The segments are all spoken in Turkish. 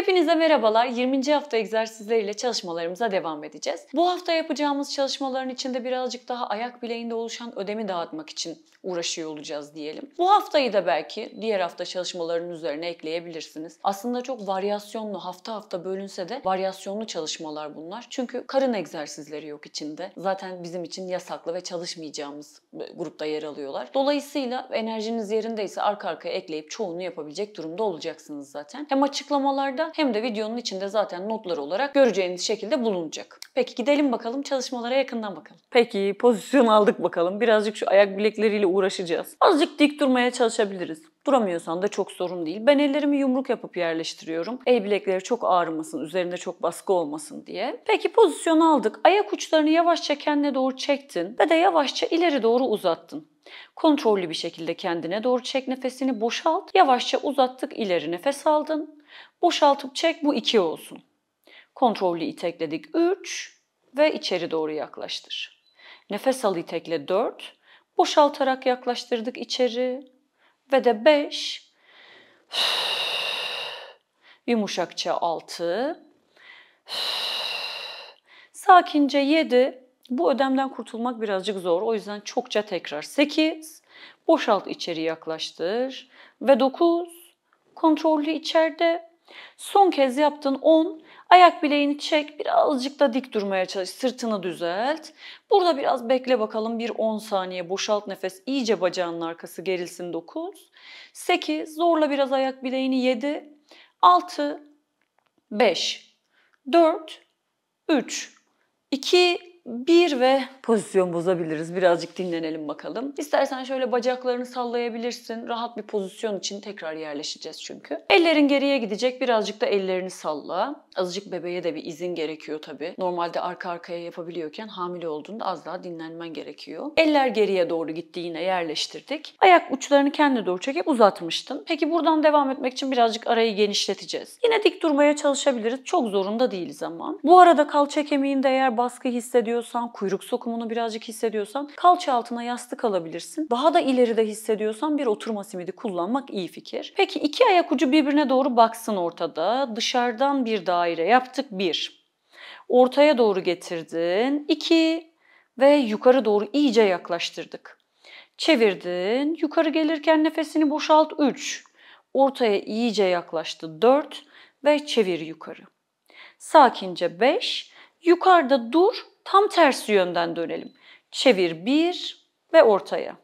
Hepinize merhabalar. 20. hafta egzersizleriyle çalışmalarımıza devam edeceğiz. Bu hafta yapacağımız çalışmaların içinde birazcık daha ayak bileğinde oluşan ödemi dağıtmak için uğraşıyor olacağız diyelim. Bu haftayı da belki diğer hafta çalışmalarının üzerine ekleyebilirsiniz. Aslında çok varyasyonlu hafta hafta bölünse de varyasyonlu çalışmalar bunlar. Çünkü karın egzersizleri yok içinde. Zaten bizim için yasaklı ve çalışmayacağımız grupta yer alıyorlar. Dolayısıyla enerjiniz yerindeyse arka arkaya ekleyip çoğunu yapabilecek durumda olacaksınız zaten. Hem açıklamalarda hem de videonun içinde zaten notlar olarak göreceğiniz şekilde bulunacak. Peki gidelim bakalım çalışmalara yakından bakalım. Peki pozisyon aldık bakalım. Birazcık şu ayak bilekleriyle uğraşacağız. Azıcık dik durmaya çalışabiliriz. Duramıyorsan da çok sorun değil. Ben ellerimi yumruk yapıp yerleştiriyorum. El bilekleri çok ağrımasın, üzerinde çok baskı olmasın diye. Peki pozisyon aldık. Ayak uçlarını yavaşça kendine doğru çektin ve de yavaşça ileri doğru uzattın. Kontrollü bir şekilde kendine doğru çek nefesini boşalt. Yavaşça uzattık ileri nefes aldın. Boşaltıp çek bu 2 olsun. Kontrollü itekledik 3 ve içeri doğru yaklaştır. Nefes al itekle 4. Boşaltarak yaklaştırdık içeri ve de 5. Yumuşakça 6. Sakince 7. Bu ödemden kurtulmak birazcık zor. O yüzden çokça tekrar. 8. Boşalt içeri yaklaştır. Ve 9 kontrollü içeride. Son kez yaptın 10. Ayak bileğini çek, birazcık da dik durmaya çalış, sırtını düzelt. Burada biraz bekle bakalım bir 10 saniye boşalt nefes, iyice bacağının arkası gerilsin 9. 8, zorla biraz ayak bileğini 7. 6, 5, 4, 3, 2, bir ve pozisyon bozabiliriz. Birazcık dinlenelim bakalım. İstersen şöyle bacaklarını sallayabilirsin. Rahat bir pozisyon için tekrar yerleşeceğiz çünkü. Ellerin geriye gidecek. Birazcık da ellerini salla. Azıcık bebeğe de bir izin gerekiyor tabii. Normalde arka arkaya yapabiliyorken hamile olduğunda az daha dinlenmen gerekiyor. Eller geriye doğru gitti yine yerleştirdik. Ayak uçlarını kendi doğru çekip uzatmıştın. Peki buradan devam etmek için birazcık arayı genişleteceğiz. Yine dik durmaya çalışabiliriz. Çok zorunda değiliz ama. Bu arada kalça kemiğinde eğer baskı hissediyorsan hissediyorsan, kuyruk sokumunu birazcık hissediyorsan kalça altına yastık alabilirsin. Daha da ileride hissediyorsan bir oturma simidi kullanmak iyi fikir. Peki iki ayak ucu birbirine doğru baksın ortada. Dışarıdan bir daire yaptık. Bir. Ortaya doğru getirdin. iki Ve yukarı doğru iyice yaklaştırdık. Çevirdin. Yukarı gelirken nefesini boşalt. üç Ortaya iyice yaklaştı. dört Ve çevir yukarı. Sakince beş Yukarıda dur tam tersi yönden dönelim. Çevir 1 ve ortaya.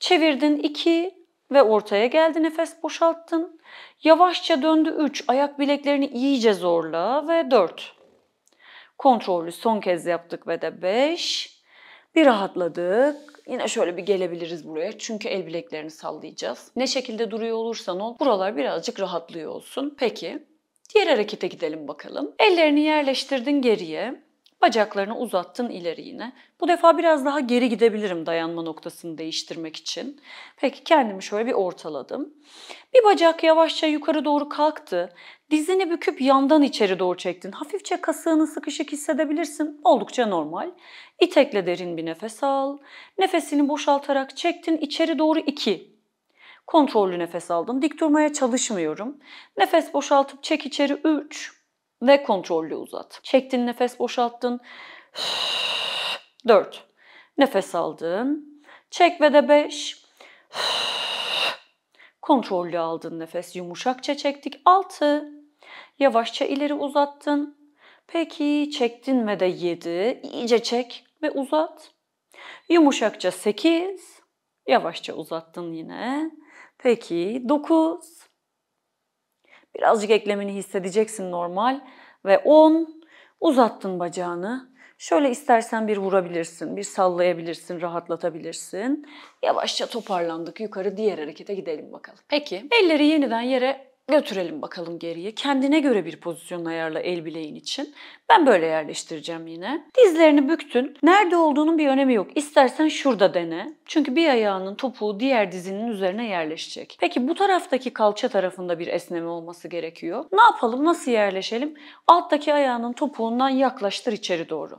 Çevirdin 2 ve ortaya geldi nefes boşalttın. Yavaşça döndü 3. Ayak bileklerini iyice zorla ve 4. Kontrolü son kez yaptık ve de 5. Bir rahatladık. Yine şöyle bir gelebiliriz buraya. Çünkü el bileklerini sallayacağız. Ne şekilde duruyor olursan ol. Buralar birazcık rahatlıyor olsun. Peki. Diğer harekete gidelim bakalım. Ellerini yerleştirdin geriye. Bacaklarını uzattın ileri yine. Bu defa biraz daha geri gidebilirim dayanma noktasını değiştirmek için. Peki kendimi şöyle bir ortaladım. Bir bacak yavaşça yukarı doğru kalktı. Dizini büküp yandan içeri doğru çektin. Hafifçe kasığını sıkışık hissedebilirsin. Oldukça normal. İtekle derin bir nefes al. Nefesini boşaltarak çektin. içeri doğru iki kontrollü nefes aldın. Dik durmaya çalışmıyorum. Nefes boşaltıp çek içeri 3 ve kontrollü uzat. Çektin nefes boşalttın. 4. Nefes aldın. Çek ve de 5. Kontrollü aldın nefes. Yumuşakça çektik. 6. Yavaşça ileri uzattın. Peki çektin ve de 7. İyice çek ve uzat. Yumuşakça 8. Yavaşça uzattın yine. Peki 9. Birazcık eklemini hissedeceksin normal. Ve 10 uzattın bacağını. Şöyle istersen bir vurabilirsin, bir sallayabilirsin, rahatlatabilirsin. Yavaşça toparlandık yukarı diğer harekete gidelim bakalım. Peki elleri yeniden yere götürelim bakalım geriye. Kendine göre bir pozisyon ayarla el bileğin için. Ben böyle yerleştireceğim yine. Dizlerini büktün. Nerede olduğunun bir önemi yok. İstersen şurada dene. Çünkü bir ayağının topuğu diğer dizinin üzerine yerleşecek. Peki bu taraftaki kalça tarafında bir esneme olması gerekiyor. Ne yapalım? Nasıl yerleşelim? Alttaki ayağının topuğundan yaklaştır içeri doğru.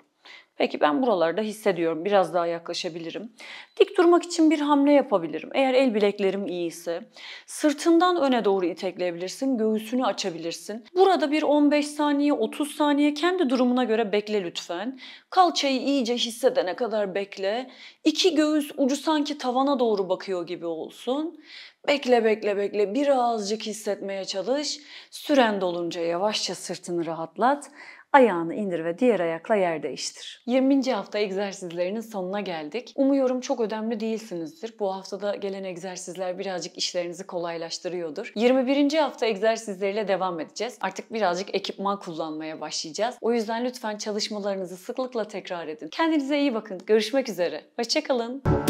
Peki ben da hissediyorum. Biraz daha yaklaşabilirim. Dik durmak için bir hamle yapabilirim. Eğer el bileklerim iyiyse. Sırtından öne doğru itekleyebilirsin. Göğsünü açabilirsin. Burada bir 15 saniye, 30 saniye kendi durumuna göre bekle lütfen. Kalçayı iyice hissedene kadar bekle. İki göğüs ucu sanki tavana doğru bakıyor gibi olsun. Bekle bekle bekle birazcık hissetmeye çalış. Süren dolunca yavaşça sırtını rahatlat. Ayağını indir ve diğer ayakla yer değiştir. 20. hafta egzersizlerinin sonuna geldik. Umuyorum çok ödemli değilsinizdir. Bu haftada gelen egzersizler birazcık işlerinizi kolaylaştırıyordur. 21. hafta egzersizleriyle devam edeceğiz. Artık birazcık ekipman kullanmaya başlayacağız. O yüzden lütfen çalışmalarınızı sıklıkla tekrar edin. Kendinize iyi bakın. Görüşmek üzere. Hoşçakalın.